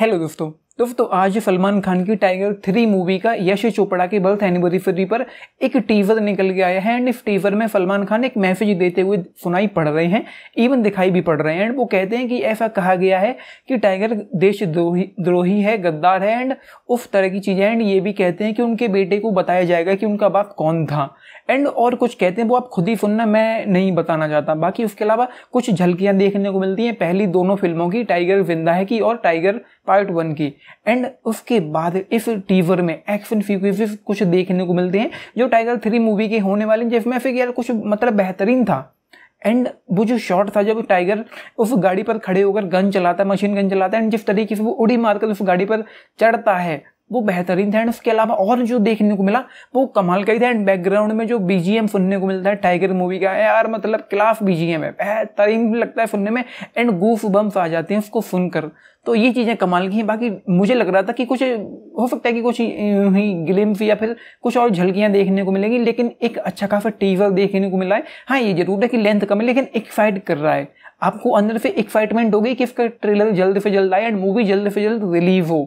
hello दोस्तों दोस्तों तो आज सलमान खान की टाइगर थ्री मूवी का यश चोपड़ा के बर्थ एनिवर्सरी पर एक टीजर निकल के आया है एंड इस टीजर में सलमान खान एक मैसेज देते हुए सुनाई पड़ रहे हैं इवन दिखाई भी पड़ रहे हैं एंड वो कहते हैं कि ऐसा कहा गया है कि टाइगर देशद्रोही द्रोही है गद्दार है एंड उस तरह की चीज़ें एंड ये भी कहते हैं कि उनके बेटे को बताया जाएगा कि उनका बाप कौन था एंड और कुछ कहते हैं वो आप खुद ही सुनना मैं नहीं बताना चाहता बाकी उसके अलावा कुछ झलकियाँ देखने को मिलती हैं पहली दोनों फिल्मों की टाइगर जिंदा है की और टाइगर पार्ट वन की एंड उसके बाद इस टीजर में एक्शन सीक्वेंसेस कुछ देखने को मिलते हैं जो टाइगर थ्री मूवी के होने वाले जिसमें फिर यार कुछ मतलब बेहतरीन था एंड वो जो शॉट था जब टाइगर उस गाड़ी पर खड़े होकर गन चलाता है मशीन गन चलाता है एंड जिस तरीके से वो उड़ी मारकर उस गाड़ी पर चढ़ता है वो बेहतरीन था एंड उसके अलावा और जो देखने को मिला वो कमाल का ही था एंड बैकग्राउंड में जो बीजीएम सुनने को मिलता है टाइगर मूवी का यार मतलब क्लास बीजीएम है बेहतरीन लगता है सुनने में एंड गूफ बम्स आ जाते हैं उसको सुनकर तो ये चीज़ें कमाल की हैं बाकी मुझे लग रहा था कि कुछ हो सकता है कि कुछ ही ग्लिम्स या फिर कुछ और झलकियाँ देखने को मिलेंगी लेकिन एक अच्छा खासा टीजर देखने को मिला है हाँ ये जरूर है कि लेंथ कम है लेकिन एक्साइट कर रहा है आपको अंदर से एक्साइटमेंट होगी कि इसका ट्रेलर जल्द से जल्द आए एंड मूवी जल्द से जल्द रिलीज हो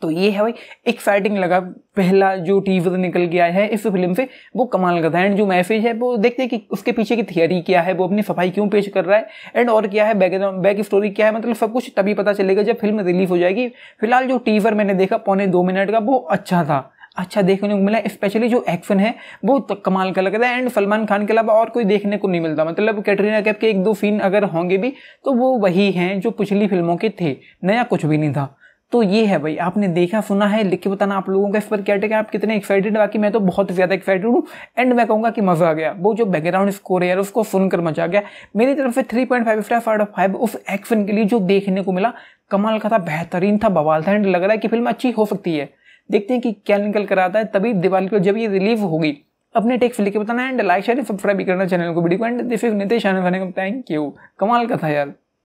तो ये है भाई एक्साइटिंग लगा पहला जो टीजर निकल गया है इस फिल्म से वो कमाल का था एंड जो मैसेज है वो देखते हैं कि उसके पीछे की थियरी क्या है वो अपनी सफाई क्यों पेश कर रहा है एंड और क्या है बैकग्राउंड बैक स्टोरी क्या है मतलब सब कुछ तभी पता चलेगा जब फिल्म रिलीज हो जाएगी फिलहाल जो टीजर मैंने देखा पौने दो मिनट का वो अच्छा था अच्छा देखने को मिला स्पेशली जो एक्शन है वो तो कमाल का लगता है एंड सलमान खान के अलावा और कोई देखने को नहीं मिलता मतलब कैटरीना कैफ के एक दो सीन अगर होंगे भी तो वो वही हैं जो पिछली फिल्मों के थे नया कुछ भी नहीं था तो ये है भाई आपने देखा सुना है लिख के बताना आप लोगों का इस पर क्या टेक है आप कितने एक्साइटेड बाकी मैं तो बहुत ज़्यादा एक्साइटेड हूँ एंड मैं कहूँगा कि मज़ा आ गया वो जो बैकग्राउंड स्कोर है यार उसको सुनकर मज़ा आ गया मेरी तरफ से three point five star five five उस एक्शन के लिए जो देखने को मिला कमाल का था बेहतरीन था बवाल था एंड लग रहा है कि फिल्म अच्छी हो सकती है देखते हैं कि क्या निकल कर आता है तभी दिवाली को जब ये रिलीव होगी अपने टेक्स लिख के बताना एंड लाइक शेयर सब्सक्राइब करना चैनल को video and this is Nitesh thank you कमाल का था यार